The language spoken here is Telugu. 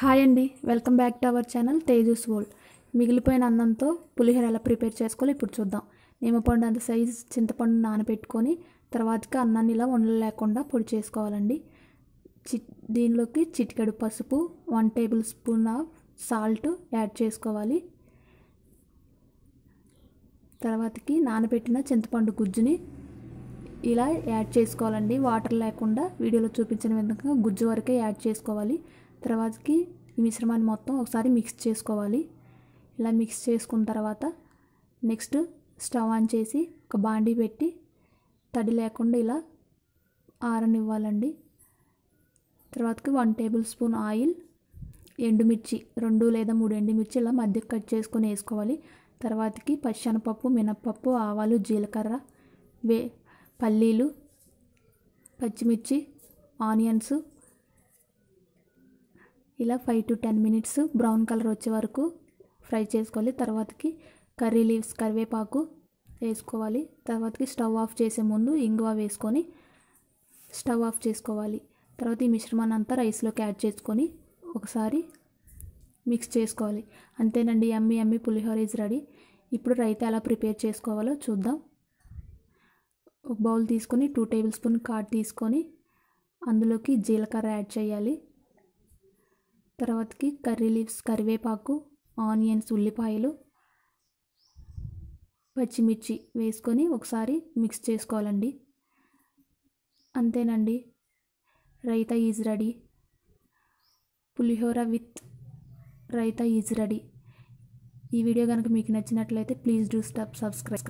హాయ్ అండి welcome back to our channel Tejas world మిగిలిపోయిన అన్నంతో పులిహోర ఎలా ప్రిపేర్ చేసుకోవాలి ఇప్పుడు చూద్దాం నిమ్మపండు అంత సైజు చింతపండు నానబెట్టుకొని తర్వాతకి అన్నాన్ని ఇలా ఉండలు లేకుండా పొడి చేసుకోవాలండి చి దీనిలోకి చిటికెడు పసుపు one tablespoon of salt add చేసుకోవాలి తర్వాతకి నానబెట్టిన చింతపండు గుజ్జుని ఇలా యాడ్ చేసుకోవాలండి వాటర్ లేకుండా వీడియోలో చూపించిన విధంగా గుజ్జు వరకే యాడ్ చేసుకోవాలి తర్వాతకి ఈ మిశ్రమాన్ని మొత్తం ఒకసారి మిక్స్ చేసుకోవాలి ఇలా మిక్స్ చేసుకున్న తర్వాత నెక్స్ట్ స్టవ్ ఆన్ చేసి ఒక బాండీ పెట్టి తడి లేకుండా ఇలా ఆరనివ్వాలండి తర్వాతకి వన్ టేబుల్ స్పూన్ ఆయిల్ ఎండుమిర్చి రెండు లేదా మూడు ఎండుమిర్చి ఇలా మధ్య కట్ చేసుకొని వేసుకోవాలి తర్వాతకి పచ్చనపప్పు మినప్పప్పు ఆవాలు జీలకర్ర వే పల్లీలు పచ్చిమిర్చి ఆనియన్స్ ఇలా five to ten minutes brown colour వచ్చే వరకు ఫ్రై చేసుకోవాలి తర్వాతకి కర్రీ లీవ్స్ కరివేపాకు వేసుకోవాలి తర్వాతకి స్టవ్ ఆఫ్ చేసే ముందు ఇంగువ వేసుకొని స్టవ్ ఆఫ్ చేసుకోవాలి తర్వాత ఈ మిశ్రమాన్ని అంతా రైస్లోకి యాడ్ చేసుకొని ఒకసారి మిక్స్ చేసుకోవాలి అంతేనండి ఎమ్మి ఎమ్మి పులిహోర ఇస్ రెడీ ఇప్పుడు రైత ఎలా ప్రిపేర్ చేసుకోవాలో చూద్దాం ఒక బౌల్ తీసుకొని టూ టేబుల్ స్పూన్ కాట్ తీసుకొని అందులోకి జీలకర్ర యాడ్ చేయాలి తర్వాతకి కర్రీ లీవ్స్ కరివేపాకు ఆనియన్స్ ఉల్లిపాయలు పచ్చిమిర్చి వేసుకొని ఒకసారి మిక్స్ చేసుకోవాలండి అంతేనండి raita is ready pulihora with raita is ready ఈ వీడియో కనుక మీకు నచ్చినట్లయితే ప్లీజ్ డూ స్టాప్ సబ్స్క్రైబ్